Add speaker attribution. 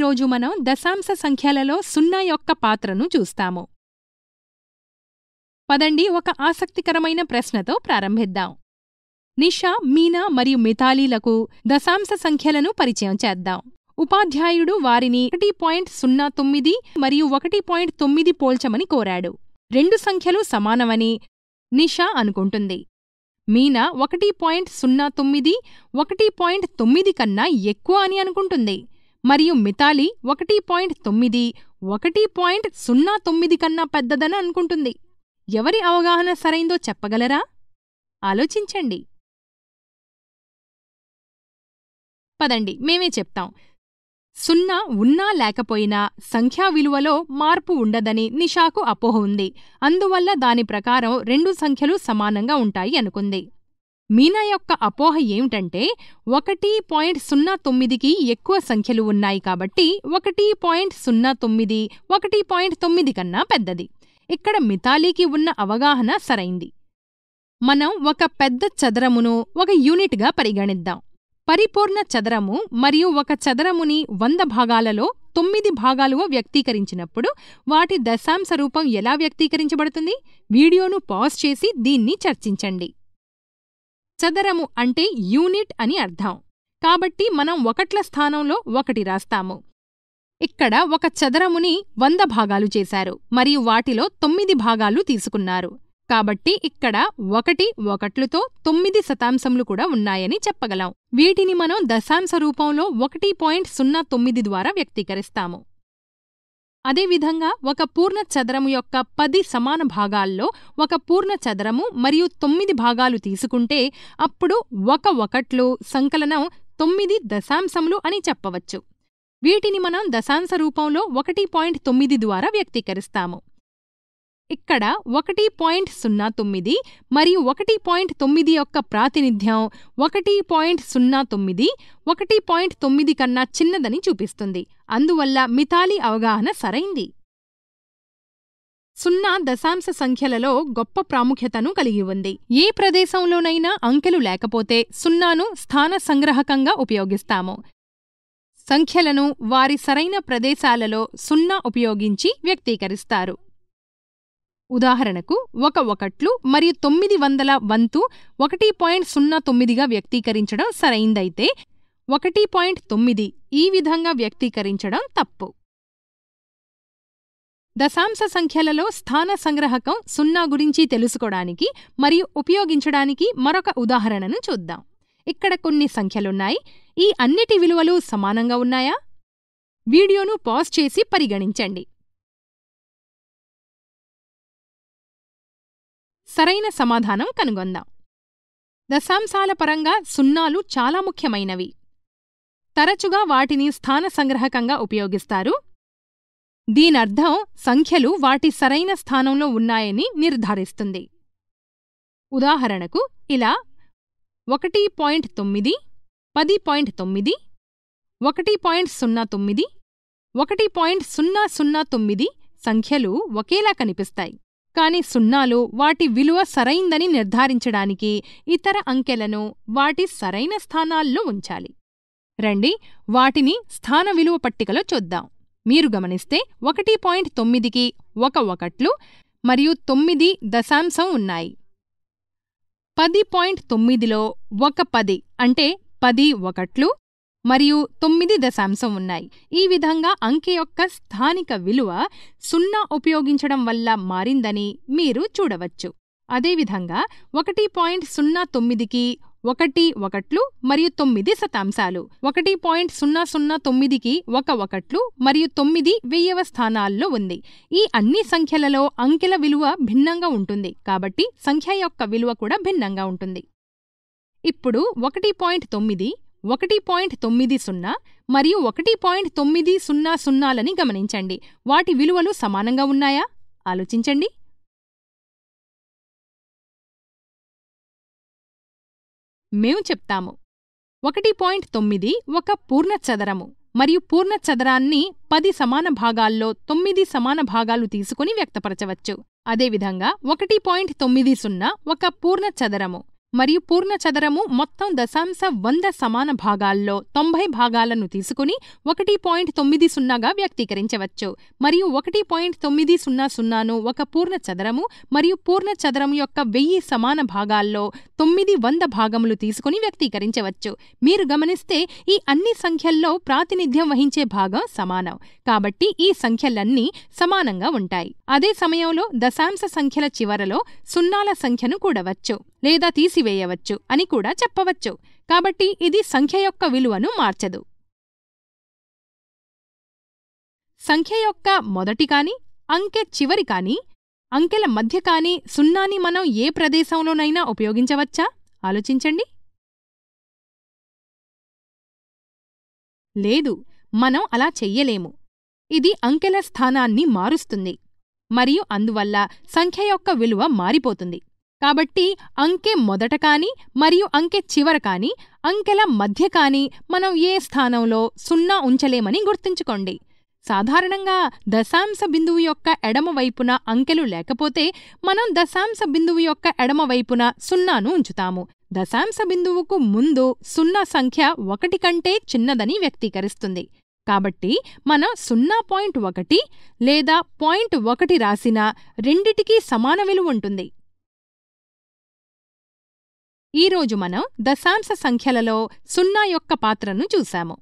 Speaker 1: ఈరోజు మనం దశాంశ సంఖ్యలలో సున్నా యొక్క పాత్రను చూస్తాము పదండి ఒక ఆసక్తికరమైన ప్రశ్నతో ప్రారంభిద్దాం నిషా మీనా మరియు మిథాలీలకు దశాంశ సంఖ్యలను పరిచయం చేద్దాం ఉపాధ్యాయుడు వారిని ఒకటి పాయింట్ సున్నా తొమ్మిది మరియు ఒకటి పాయింట్ తొమ్మిది పోల్చమని కోరాడు రెండు సంఖ్యలు సమానమని నిషా అనుకుంటుంది మీనా ఒకటి పాయింట్ సున్నా తొమ్మిది ఒకటి పాయింట్ తొమ్మిది కన్నా ఎక్కువ అని అనుకుంటుంది మరియు మితాలి ఒకటి పాయింట్ తొమ్మిది ఒకటి పాయింట్ సున్నా తొమ్మిది కన్నా
Speaker 2: పెద్దదని అనుకుంటుంది ఎవరి అవగాహన సరైందో చెప్పగలరా ఆలోచించండి పదండి మేమే చెప్తాం సున్నా ఉన్నా లేకపోయినా సంఖ్యా విలువలో మార్పు ఉండదని నిషాకు అపోహ
Speaker 1: ఉంది అందువల్ల దాని ప్రకారం రెండు సంఖ్యలు సమానంగా ఉంటాయి అనుకుంది మీనా యొక్క అపోహ ఏమిటంటే ఒకటి పాయింట్ సున్నా తొమ్మిదికి ఎక్కువ సంఖ్యలు ఉన్నాయి కాబట్టి ఒకటి పాయింట్ సున్నా తొమ్మిది ఒకటి పాయింట్ తొమ్మిది కన్నా పెద్దది ఇక్కడ మిథాలీకి ఉన్న అవగాహన సరైంది మనం ఒక పెద్ద చదరమును ఒక యూనిట్గా పరిగణిద్దాం పరిపూర్ణ చదరము మరియు ఒక చదరముని వంద భాగాలలో తొమ్మిది భాగాలుగా వ్యక్తీకరించినప్పుడు వాటి దశాంశ రూపం ఎలా వ్యక్తీకరించబడుతుంది వీడియోను పాజ్ చేసి దీన్ని చర్చించండి చదరము అంటే యూనిట్ అని అర్థం కాబట్టి మనం ఒకట్ల స్థానంలో ఒకటి రాస్తాము ఇక్కడ ఒక చదరముని వంద భాగాలు చేశారు మరియు వాటిలో తొమ్మిది భాగాలు తీసుకున్నారు కాబట్టి ఇక్కడ ఒకటి ఒకట్లుతో తొమ్మిది శతాంశంలు కూడా ఉన్నాయని చెప్పగలం వీటిని మనం దశాంశ రూపంలో ఒకటి పాయింట్ సున్నా తొమ్మిది ద్వారా వ్యక్తీకరిస్తాము అదేవిధంగా ఒక పూర్ణ చదరము యొక్క పది సమాన భాగాల్లో ఒక పూర్ణ చదరము మరియు తొమ్మిది భాగాలు తీసుకుంటే అప్పుడు ఒక ఒకట్లు సంకలనం తొమ్మిది దశాంశములు అని చెప్పవచ్చు వీటిని మనం దశాంశ రూపంలో ఒకటి పాయింట్ తొమ్మిది ద్వారా వ్యక్తీకరిస్తాము ఇక్కడ ఒకటి పాయింట్ సున్నా తొమ్మిది మరియు ఒకటి పాయింట్ తొమ్మిది యొక్క ప్రాతినిధ్యం ఒకటి పాయింట్ సున్నా తొమ్మిది ఒకటి పాయింట్ తొమ్మిది కన్నా చిన్నదని చూపిస్తుంది అందువల్ల మిథాలి అవగాహన సరైంది సున్నా దశాంశ సంఖ్యలలో గొప్ప ప్రాముఖ్యతను కలిగి ఉంది ఏ ప్రదేశంలోనైనా అంకెలు లేకపోతే సున్నాను స్థాన సంగ్రహకంగా ఉపయోగిస్తాము సంఖ్యలను వారి సరైన ప్రదేశాలలో సున్నా ఉపయోగించి వ్యక్తీకరిస్తారు ఉదాహరణకు ఒక ఒకట్లు మరియు తొమ్మిది వందల వంతు ఒకటి పాయింట్ సున్నా తొమ్మిదిగా వ్యక్తీకరించడం సరైందైతే ఒకటి పాయింట్ తొమ్మిది ఈ విధంగా వ్యక్తీకరించడం తప్పు దశాంశ సంఖ్యలలో స్థాన సంగ్రహకం సున్నా గురించి తెలుసుకోవడానికి మరియు ఉపయోగించడానికి మరొక ఉదాహరణను చూద్దాం ఇక్కడ కొన్ని సంఖ్యలున్నాయి ఈ అన్నిటి విలువలు సమానంగా ఉన్నాయా
Speaker 2: వీడియోను పాజ్ చేసి పరిగణించండి సరైన సమాధానం కనుగొందాం దశాంశాల పరంగా సున్నాలు చాలా ముఖ్యమైనవి తరచుగా వాటిని స్థాన
Speaker 1: సంగ్రహకంగా ఉపయోగిస్తారు దీనర్థం సంఖ్యలు వాటి సరైన స్థానంలో ఉన్నాయని నిర్ధారిస్తుంది ఉదాహరణకు ఇలా ఒకటి పాయింట్ తొమ్మిది పది పాయింట్ తొమ్మిది ఒకటి పాయింట్ సున్నా తొమ్మిది ఒకటి పాయింట్ సున్నా సున్నా తొమ్మిది సంఖ్యలు ఒకేలా కనిపిస్తాయి కానీ సున్నాలు వాటి విలువ సరైందని నిర్ధారించడానికి ఇతర అంకెలను వాటి సరైన స్థానాల్లో ఉంచాలి రండి వాటిని స్థాన విలువ పట్టికలో చూద్దాం మీరు గమనిస్తే ఒకటి పాయింట్ తొమ్మిదికి ఒక ఒకట్లు మరియు తొమ్మిది దశాంశం ఉన్నాయి పది పాయింట్ తొమ్మిదిలో ఒక పది అంటే పది ఒకట్లు మరియు తొమ్మిది దశాంశం ఉన్నాయి ఈ విధంగా అంకె యొక్క స్థానిక విలువ సున్నా ఉపయోగించడం వల్ల మారిందని మీరు చూడవచ్చు అదేవిధంగా ఒకటి పాయింట్ సున్నా తొమ్మిదికి ఒకటి ఒకట్లు మరియు తొమ్మిది శతాంశాలు ఒకటి పాయింట్ సున్నా సున్నా తొమ్మిదికి ఒక ఒకట్లు మరియు తొమ్మిది వెయ్యవ స్థానాల్లో ఉంది ఈ అన్ని సంఖ్యలలో అంకెల విలువ భిన్నంగా ఉంటుంది కాబట్టి సంఖ్య యొక్క విలువ కూడా భిన్నంగా ఉంటుంది ఇప్పుడు ఒకటి పాయింట్ తొమ్మిది ఒకటి పాయింట్ తొమ్మిది సున్నా మరియు ఒకటి
Speaker 2: పాయింట్ తొమ్మిది సున్నా సున్నాలని గమనించండి వాటి విలువలు సమానంగా ఉన్నాయా ఆలోచించండి మేము చెప్తాము ఒకటి పాయింట్ తొమ్మిది ఒక పూర్ణ చదరము మరియు
Speaker 1: పూర్ణ చదరాన్ని పది సమాన భాగాల్లో తొమ్మిది సమాన భాగాలు తీసుకుని వ్యక్తపరచవచ్చు అదేవిధంగా ఒకటి పాయింట్ తొమ్మిది సున్నా ఒక పూర్ణ చదరము మరియు పూర్ణ చదరము మొత్తం దశాంశ వంద సమాన భాగాల్లో తొంభై భాగాలను తీసుకుని ఒకటి పాయింట్ తొమ్మిది సున్నాగా వ్యక్తీకరించవచ్చు మరియు ఒకటి పాయింట్ తొమ్మిది సున్నా సున్నాను ఒక పూర్ణ చదరము మరియు పూర్ణ చదరం యొక్క వెయ్యి సమాన భాగాల్లో తొమ్మిది వంద భాగములు తీసుకుని వ్యక్తీకరించవచ్చు మీరు గమనిస్తే ఈ అన్ని సంఖ్యల్లో ప్రాతినిధ్యం వహించే భాగం సమానం కాబట్టి ఈ సంఖ్యలన్నీ సమానంగా ఉంటాయి అదే సమయంలో దశాంశ సంఖ్యల చివరలో సున్నాల సంఖ్యను కూడవచ్చు లేదా తీసి తీసివేయవచ్చు అని
Speaker 2: కూడా చెప్పవచ్చు కాబట్టి ఇది సంఖ్య యొక్క విలువను మార్చదు సంఖ్య యొక్క మొదటి కాని అంకె చివరి కాని అంకెల మధ్య కాని సున్నాని మనం ఏ ప్రదేశంలోనైనా ఉపయోగించవచ్చా ఆలోచించండి లేదు మనం అలా చెయ్యలేము ఇది అంకెల స్థానాన్ని మారుస్తుంది మరియు అందువల్ల
Speaker 1: సంఖ్య యొక్క విలువ మారిపోతుంది కాబట్టి అంకె మొదట కానీ మరియు అంకె చివర కానీ అంకెల మధ్య కానీ మనం ఏ స్థానంలో సున్నా ఉంచలేమని గుర్తుంచుకోండి సాధారణంగా దశాంశ బిందువు యొక్క ఎడమ వైపున అంకెలు లేకపోతే మనం దశాంశ బిందువు యొక్క ఎడమ వైపున సున్నాను ఉంచుతాము దశాంశ బిందువుకు ముందు సున్నా సంఖ్య ఒకటి కంటే చిన్నదని వ్యక్తీకరిస్తుంది కాబట్టి మనం సున్నా పాయింట్ ఒకటి లేదా పాయింట్ ఒకటి రాసిన
Speaker 2: రెండిటికీ సమాన విలువ ఉంటుంది ఈరోజు మనం దశాంశ సంఖ్యలలో సున్నా యొక్క పాత్రను చూశాము